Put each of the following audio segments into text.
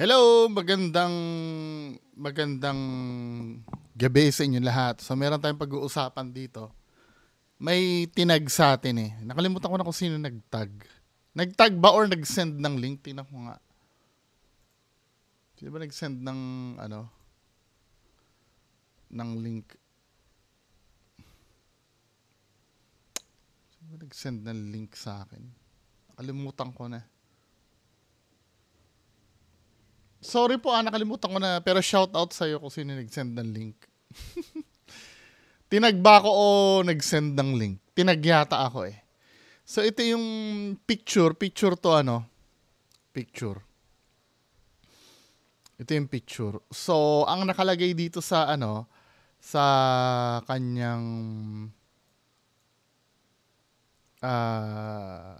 Hello, magandang magandang gabi sa inyo lahat. So meron tayong pag-uusapan dito. May tinag sa atin eh. Nakalimutan ko na kung sino nagtag. Nagtag ba or nag-send ng link? Tingnan ko nga. Sino ba nag-send ng ano? Ng link. Sino ba nag-send ng link sa akin? Nakalimutan ko na. Sorry po, ah, nakalimutan ko na. Pero shout out sa'yo kung sino nag-send ng link. Tinagba ko o nag-send ng link. Tinagyata ako eh. So, ito yung picture. Picture to ano? Picture. Ito yung picture. So, ang nakalagay dito sa ano, sa kanyang ah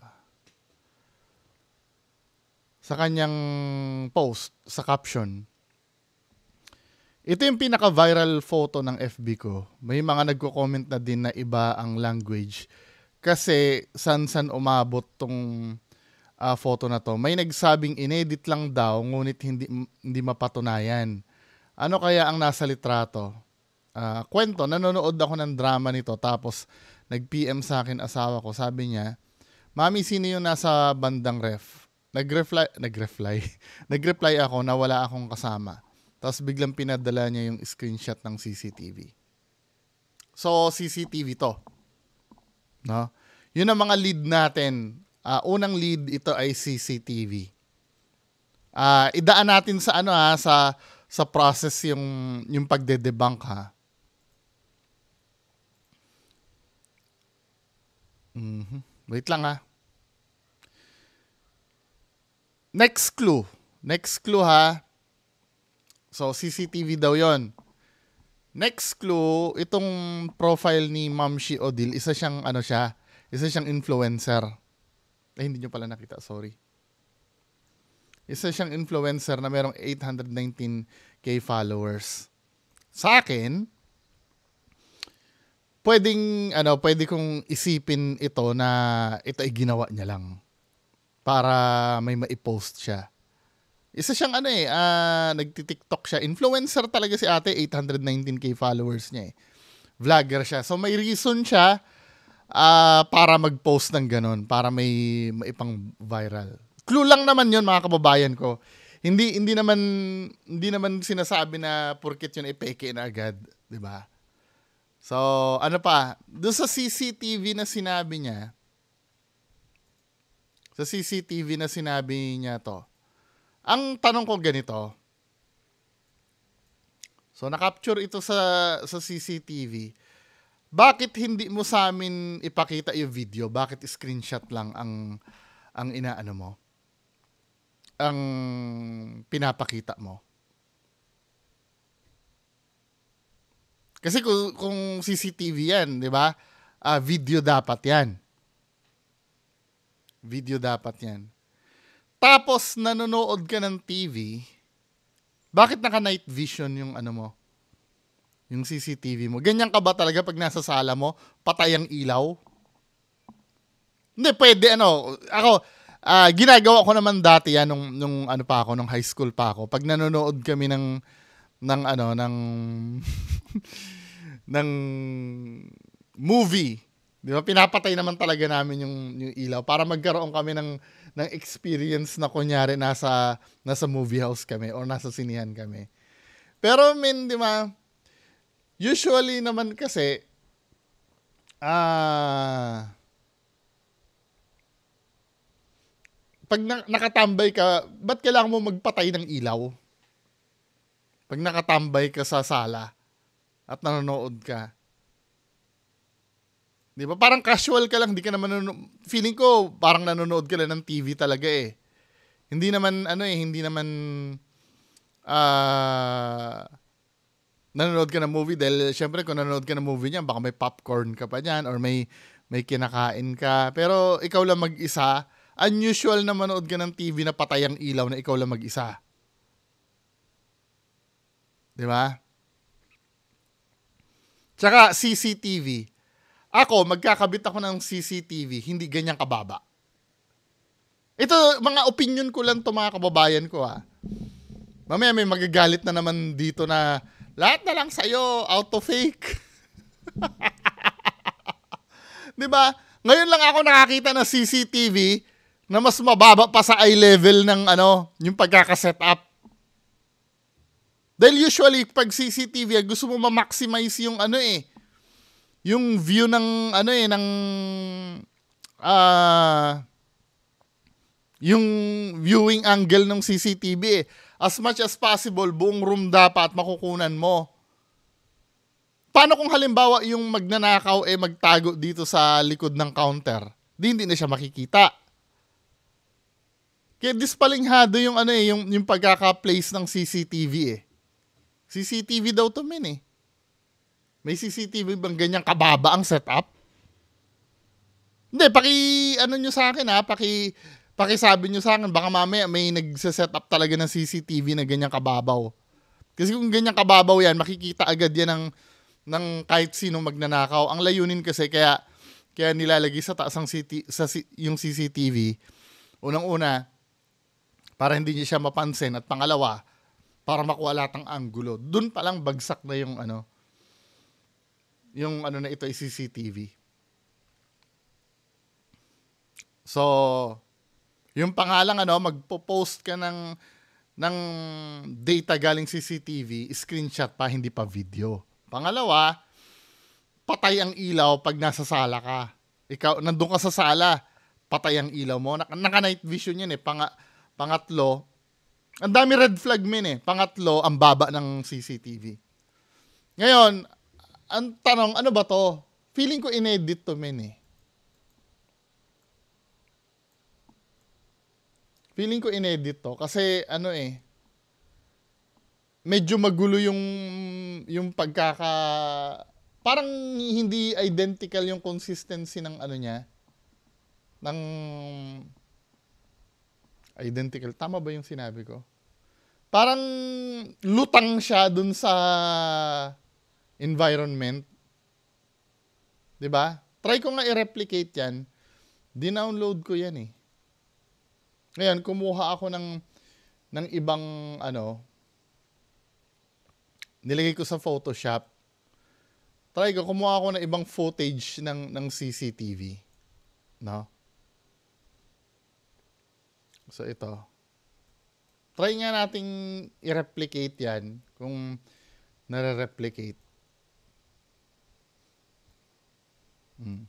uh, sa kanyang post, sa caption. Ito yung pinaka-viral photo ng FB ko. May mga nagko-comment na din na iba ang language. Kasi san-san umabot tong uh, photo na to. May nagsabing inedit lang daw, ngunit hindi, hindi mapatunayan. Ano kaya ang nasa litrato? Uh, kwento, nanonood ako ng drama nito tapos nag-PM sa akin asawa ko. Sabi niya, Mami, sino yung nasa bandang ref? nagreply nagreply nagreply ako na wala akong kasama. Tapos biglang pinadala niya yung screenshot ng CCTV. So, CCTV to. No? Yun ang mga lead natin. Uh, unang lead, ito ay CCTV. Uh, ah, idaan natin sa ano ha, ah, sa sa process yung yung pagde-debunk ha. Mhm. Wait lang ha. Next clue. Next clue ha. So, CCTV daw yon. Next clue, itong profile ni Ma'am Shi Odil, isa siyang ano siya, isa siyang influencer. Eh, hindi niyo pala nakita, sorry. Isa siyang influencer na mayroong 819k followers. Sa akin, pwedeng ano, pwede kong isipin ito na ito ay ginawa niya lang para may ma-post siya. Isa siyang ano eh, uh, nagti-TikTok siya. Influencer talaga si ate, 819k followers niya eh. Vlogger siya. So may reason siya uh, para mag-post ng ganun, para may maipang viral. Clue lang naman yon mga kababayan ko. Hindi hindi naman hindi naman sinasabi na porket yun ipeke na agad, 'di ba? So, ano pa? Doon sa CCTV na sinabi niya, sa CCTV na sinabi niya to. Ang tanong ko ganito, so nakapture ito sa, sa CCTV, bakit hindi mo sa amin ipakita yung video? Bakit screenshot lang ang ang inaano mo? Ang pinapakita mo? Kasi kung, kung CCTV yan, di ba? Uh, video dapat yan. Video dapat yan. Tapos, nanonood ka ng TV, bakit naka-night vision yung ano mo? Yung CCTV mo. Ganyan ka ba talaga pag nasa sala mo, patay ang ilaw? Hindi, pwede ano. Ako, uh, ginagawa ko naman dati yan nung, nung ano pa ako, nung high school pa ako. Pag nanonood kami ng, ng ano, ng, ng movie Di ba? Pinapatay naman talaga namin yung, yung ilaw para magkaroon kami ng, ng experience na kunyari nasa, nasa movie house kami or nasa sinihan kami. Pero, I mean, di ba? Usually naman kasi, ah... pag na- nakatambay ka, ba't kailangan mo magpatay ng ilaw? Pag nakatambay ka sa sala at nanonood ka, 'Di ba? Parang casual ka lang, di ka naman nanonood. feeling ko parang nanonood ka lang ng TV talaga eh. Hindi naman ano eh, hindi naman ah uh, nanonood ka ng movie dahil syempre kung nanonood ka ng movie niya, baka may popcorn ka pa niyan or may may kinakain ka pero ikaw lang mag-isa unusual na manood ka ng TV na patay ang ilaw na ikaw lang mag-isa 'di ba Tsaka CCTV ako, magkakabit ako ng CCTV, hindi ganyan kababa. Ito, mga opinion ko lang to mga kababayan ko ha. Mamaya may magagalit na naman dito na lahat na lang sa'yo, auto fake. 'Di ba? Ngayon lang ako nakakita ng CCTV na mas mababa pa sa eye level ng ano, yung pagkaka-set Dahil usually pag CCTV, gusto mo ma-maximize yung ano eh, yung view ng ano eh ng ah uh, yung viewing angle ng CCTV eh. As much as possible, buong room dapat makukunan mo. Paano kung halimbawa yung magnanakaw eh magtago dito sa likod ng counter? Di hindi na siya makikita. Kaya dispalinghado yung ano eh, yung, yung pagkaka-place ng CCTV eh. CCTV daw to men eh. May CCTV bang ganyang kababa ang setup? Hindi, paki, ano nyo sa akin ha, paki, paki sabi nyo sa akin, baka mamaya may nagsiset setup talaga ng CCTV na ganyang kababaw. Kasi kung ganyang kababaw yan, makikita agad yan ng, ng kahit sino magnanakaw. Ang layunin kasi, kaya, kaya nilalagay sa taas ang city, sa, yung CCTV, unang-una, para hindi niya siya mapansin, at pangalawa, para makuha lahat ang angulo. Doon pa lang bagsak na yung ano, yung ano na ito ay CCTV. So, yung pangalang ano, magpo-post ka ng ng data galing CCTV, screenshot pa, hindi pa video. Pangalawa, patay ang ilaw pag nasa sala ka. Ikaw, nandun ka sa sala, patay ang ilaw mo. Naka-night vision yan eh. Pang, pangatlo, ang dami red flag min eh. Pangatlo, ang baba ng CCTV. Ngayon, ang tanong, ano ba to? Feeling ko inedit to, men eh. Feeling ko inedit to kasi ano eh medyo magulo yung yung pagkaka parang hindi identical yung consistency ng ano niya ng identical tama ba yung sinabi ko parang lutang siya dun sa environment. 'Di ba? Try ko nga i-replicate 'yan. Dinownload ko 'yan eh. Ngayon, kumuha ako ng ng ibang ano nilagay ko sa Photoshop. Try ko kumuha ako ng ibang footage ng ng CCTV, no? So ito. Try nga nating i-replicate 'yan kung nare-replicate. Mm.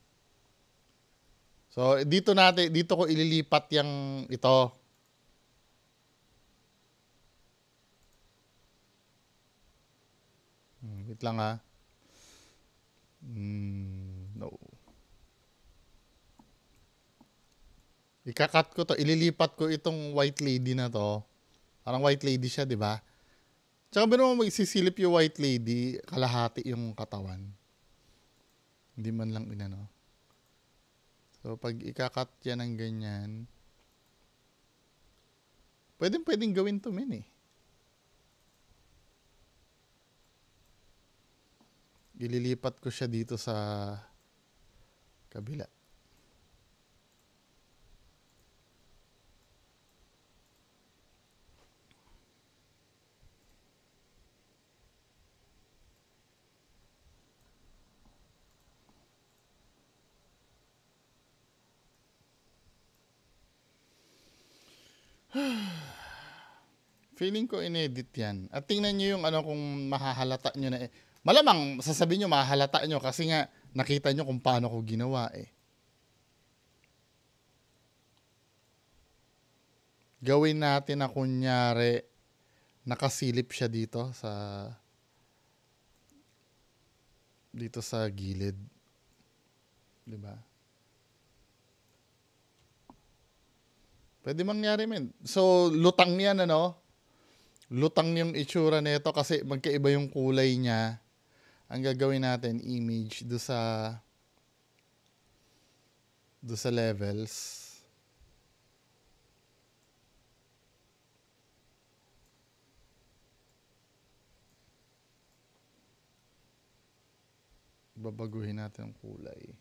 So dito natin dito ko ililipat yung ito. Hmm, wait lang ha. Mm, no. Ikakat ko to, ililipat ko itong white lady na to. Parang white lady siya, 'di ba? Tsaka bino mo magsisilip yung white lady, kalahati yung katawan. Hindi man lang inano. So, pag ikakat yan ng ganyan, pwedeng pwedeng gawin to men eh. Ililipat ko siya dito sa kabila. Feeling ko inedit yan. At tingnan nyo yung ano kung mahahalata nyo na eh. Malamang sasabihin nyo mahahalata nyo kasi nga nakita nyo kung paano ko ginawa eh. Gawin natin na kunyari nakasilip siya dito sa dito sa gilid. 'Di ba? Pwede mangyari, men. So, lutang niyan, ano? Lutang yung itsura nito kasi magkaiba yung kulay niya. Ang gagawin natin, image do sa do sa levels. babaguhin natin ang kulay.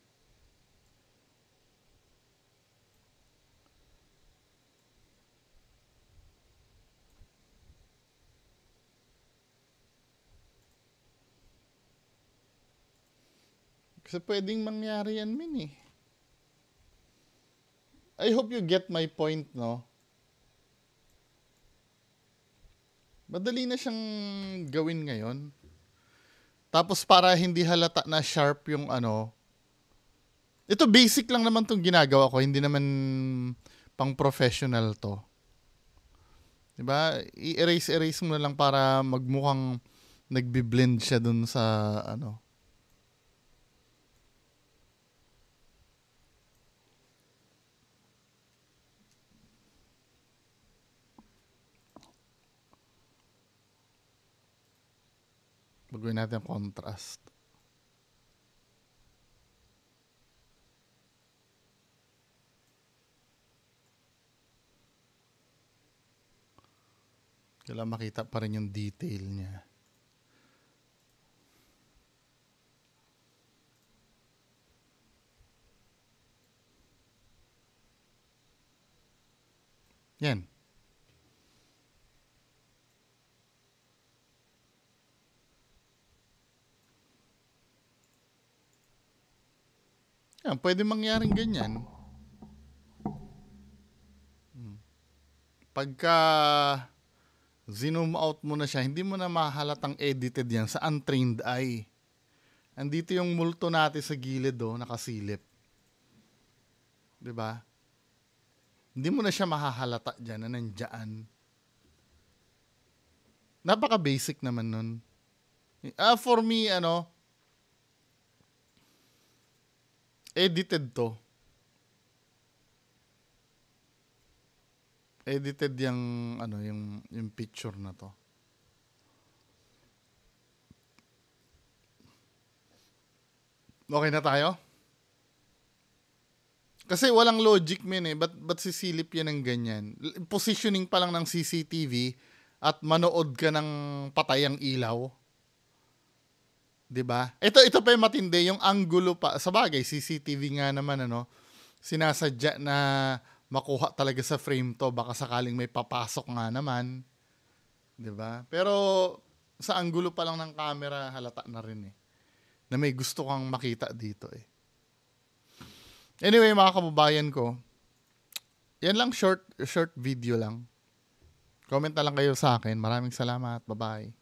Kasi pwedeng mangyari yan, Min, eh. I hope you get my point, no? Madali na siyang gawin ngayon. Tapos para hindi halata na sharp yung ano. Ito basic lang naman tong ginagawa ko. Hindi naman pang professional to. 'Di ba? I-erase erase mo na lang para magmukhang nagbi-blend siya dun sa ano Bagawin natin ang contrast. Kailangan makita pa rin yung detail niya. Yan. Yan, pwede mangyaring ganyan. Hmm. Pagka zoom out mo na siya, hindi mo na mahalatang edited yan sa untrained eye. Andito yung multo natin sa gilid do, oh, nakasilip. 'Di ba? Hindi mo na siya mahahalata diyan na nandiyan. Napaka basic naman nun. Uh, for me ano, edited to. Edited yung ano yung yung picture na to. Okay na tayo? Kasi walang logic men eh. Ba't, ba't sisilip yan ng ganyan? Positioning pa lang ng CCTV at manood ka ng patayang ilaw. 'di ba? Ito ito pa yung matindi, yung angulo pa. Sa bagay, CCTV nga naman ano, sinasadya na makuha talaga sa frame to baka sakaling may papasok nga naman. 'Di ba? Pero sa angulo pa lang ng camera halata na rin eh. Na may gusto kang makita dito eh. Anyway, mga kababayan ko, yan lang short short video lang. Comment na lang kayo sa akin. Maraming salamat. Bye-bye.